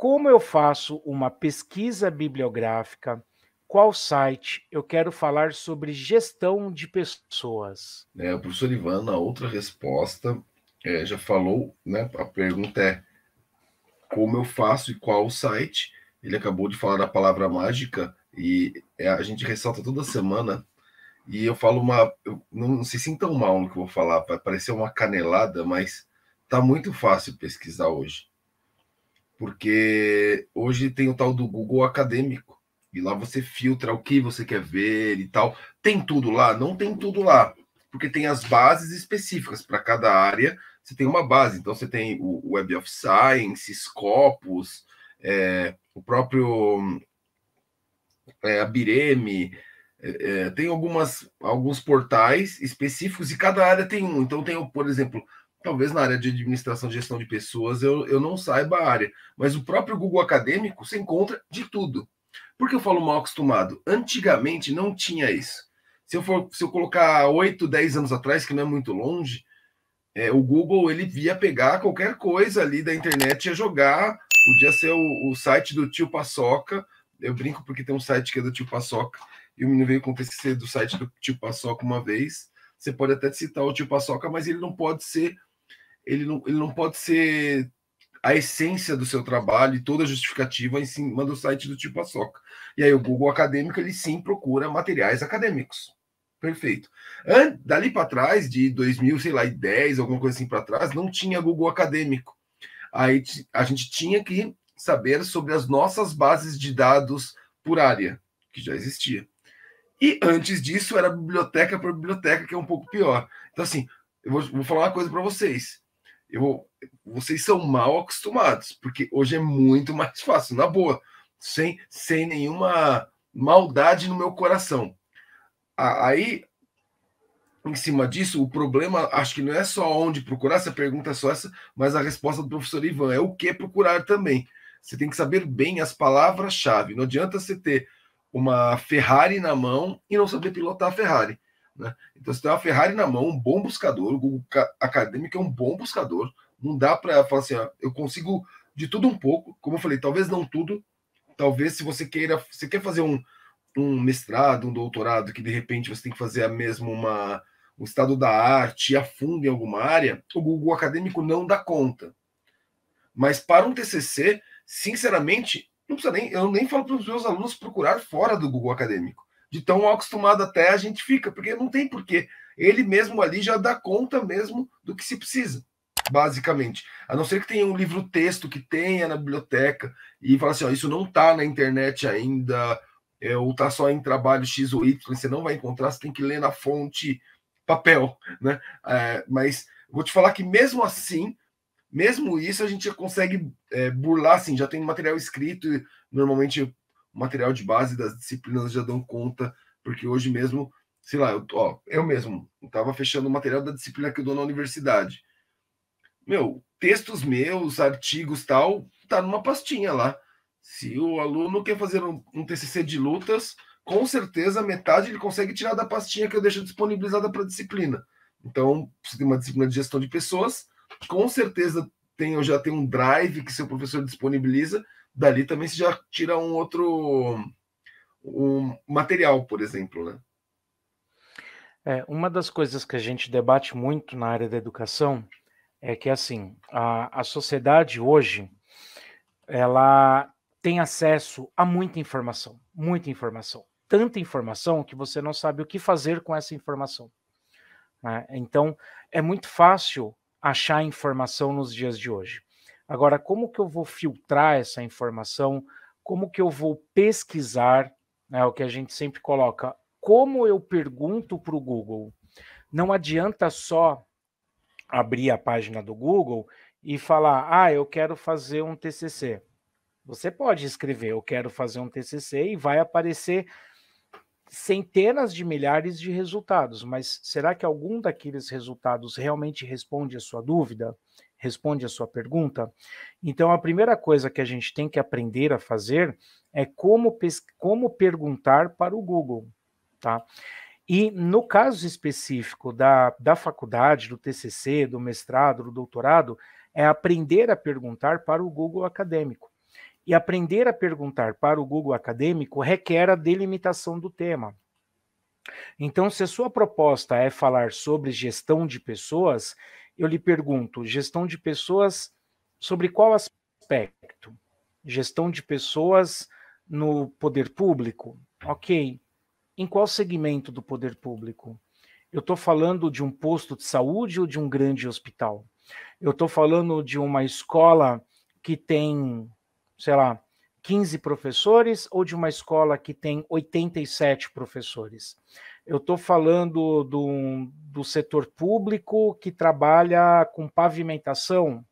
como eu faço uma pesquisa bibliográfica, qual site, eu quero falar sobre gestão de pessoas. É, o professor Ivan, na outra resposta, é, já falou, né? A pergunta é como eu faço e qual site. Ele acabou de falar a palavra mágica e é, a gente ressalta toda semana. E eu falo uma. Eu não se sintam mal no que eu vou falar, vai parecer uma canelada, mas tá muito fácil pesquisar hoje porque hoje tem o tal do Google Acadêmico, e lá você filtra o que você quer ver e tal. Tem tudo lá? Não tem tudo lá, porque tem as bases específicas para cada área, você tem uma base. Então você tem o Web of Science, Scopus, é, o próprio é, Abireme, é, é, tem algumas, alguns portais específicos e cada área tem um. Então tem, por exemplo, talvez na área de administração e gestão de pessoas eu, eu não saiba a área, mas o próprio Google Acadêmico se encontra de tudo. Por que eu falo mal acostumado? Antigamente não tinha isso. Se eu, for, se eu colocar 8, 10 anos atrás, que não é muito longe, é, o Google ele via pegar qualquer coisa ali da internet, ia jogar, podia ser o, o site do tio Paçoca. Eu brinco porque tem um site que é do tio Paçoca, e o menino veio com o do site do tio Paçoca uma vez. Você pode até citar o tio Paçoca, mas ele não pode ser ele não, ele não pode ser a essência do seu trabalho e toda a justificativa em cima do site do tipo Açoca. E aí o Google Acadêmico, ele sim procura materiais acadêmicos. Perfeito. dali para trás, de 2000, sei lá, 10, alguma coisa assim para trás, não tinha Google Acadêmico. Aí a gente tinha que saber sobre as nossas bases de dados por área, que já existia. E antes disso era biblioteca por biblioteca, que é um pouco pior. Então, assim, eu vou, vou falar uma coisa para vocês eu, vocês são mal acostumados, porque hoje é muito mais fácil, na boa, sem, sem nenhuma maldade no meu coração. Aí, em cima disso, o problema, acho que não é só onde procurar, essa pergunta é só essa, mas a resposta do professor Ivan é o que procurar também. Você tem que saber bem as palavras-chave. Não adianta você ter uma Ferrari na mão e não saber pilotar a Ferrari. Né? Então você tem uma Ferrari na mão, um bom buscador, o Google Acadêmico é um bom buscador. Não dá para falar assim, ó, eu consigo de tudo um pouco, como eu falei, talvez não tudo. Talvez se você queira, você quer fazer um, um mestrado, um doutorado, que de repente você tem que fazer a mesma uma estado da arte a fundo em alguma área, o Google Acadêmico não dá conta. Mas para um TCC, sinceramente, não precisa nem, eu nem falo para os meus alunos procurar fora do Google Acadêmico de tão acostumado até a gente fica, porque não tem porquê. Ele mesmo ali já dá conta mesmo do que se precisa, basicamente. A não ser que tenha um livro-texto que tenha na biblioteca e fala assim: ó, isso não está na internet ainda, é, ou está só em trabalho X ou Y, você não vai encontrar, você tem que ler na fonte papel, né? É, mas vou te falar que mesmo assim, mesmo isso, a gente já consegue é, burlar, assim, já tem material escrito, normalmente o material de base das disciplinas já dão conta, porque hoje mesmo, sei lá, eu, ó, eu mesmo estava fechando o material da disciplina que eu dou na universidade. Meu, textos meus, artigos tal, tá numa pastinha lá. Se o aluno quer fazer um, um TCC de lutas, com certeza metade ele consegue tirar da pastinha que eu deixo disponibilizada para a disciplina. Então, você tem uma disciplina de gestão de pessoas, com certeza tem, eu já tenho um drive que seu professor disponibiliza, dali também você já tira um outro um material, por exemplo, né? É, uma das coisas que a gente debate muito na área da educação é que assim a, a sociedade hoje ela tem acesso a muita informação, muita informação, tanta informação que você não sabe o que fazer com essa informação. Né? Então é muito fácil achar informação nos dias de hoje. Agora, como que eu vou filtrar essa informação? Como que eu vou pesquisar? É o que a gente sempre coloca. Como eu pergunto para o Google? Não adianta só abrir a página do Google e falar, ah, eu quero fazer um TCC. Você pode escrever, eu quero fazer um TCC e vai aparecer centenas de milhares de resultados, mas será que algum daqueles resultados realmente responde a sua dúvida? Responde a sua pergunta? Então, a primeira coisa que a gente tem que aprender a fazer é como, como perguntar para o Google, tá? E no caso específico da, da faculdade, do TCC, do mestrado, do doutorado, é aprender a perguntar para o Google acadêmico e aprender a perguntar para o Google acadêmico requer a delimitação do tema. Então, se a sua proposta é falar sobre gestão de pessoas, eu lhe pergunto: gestão de pessoas sobre qual aspecto? Gestão de pessoas no poder público? Ok. Em qual segmento do poder público? Eu estou falando de um posto de saúde ou de um grande hospital? Eu estou falando de uma escola que tem sei lá, 15 professores ou de uma escola que tem 87 professores? Eu estou falando do, do setor público que trabalha com pavimentação.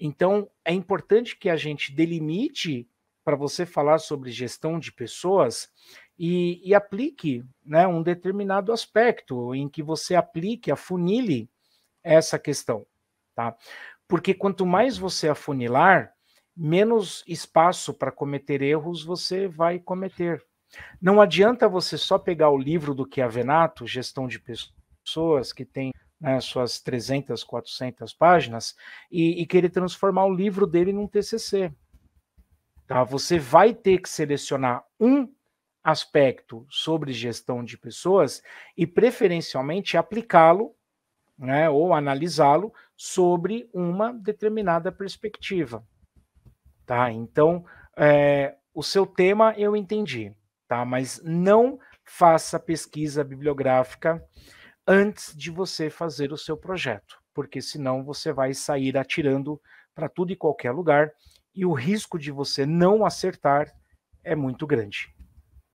Então, é importante que a gente delimite para você falar sobre gestão de pessoas e, e aplique né, um determinado aspecto em que você aplique, afunile essa questão. Tá? Porque quanto mais você afunilar, menos espaço para cometer erros você vai cometer. Não adianta você só pegar o livro do Chiavenato, é Gestão de Pessoas, que tem né, suas 300, 400 páginas, e, e, querer transformar o livro dele num TCC. Tá? Você vai ter que selecionar um aspecto sobre gestão de pessoas e, preferencialmente, aplicá-lo né, ou analisá-lo sobre uma determinada perspectiva tá? Então, é, o seu tema eu entendi, tá? Mas não faça pesquisa bibliográfica antes de você fazer o seu projeto, porque senão você vai sair atirando para tudo e qualquer lugar e o risco de você não acertar é muito grande.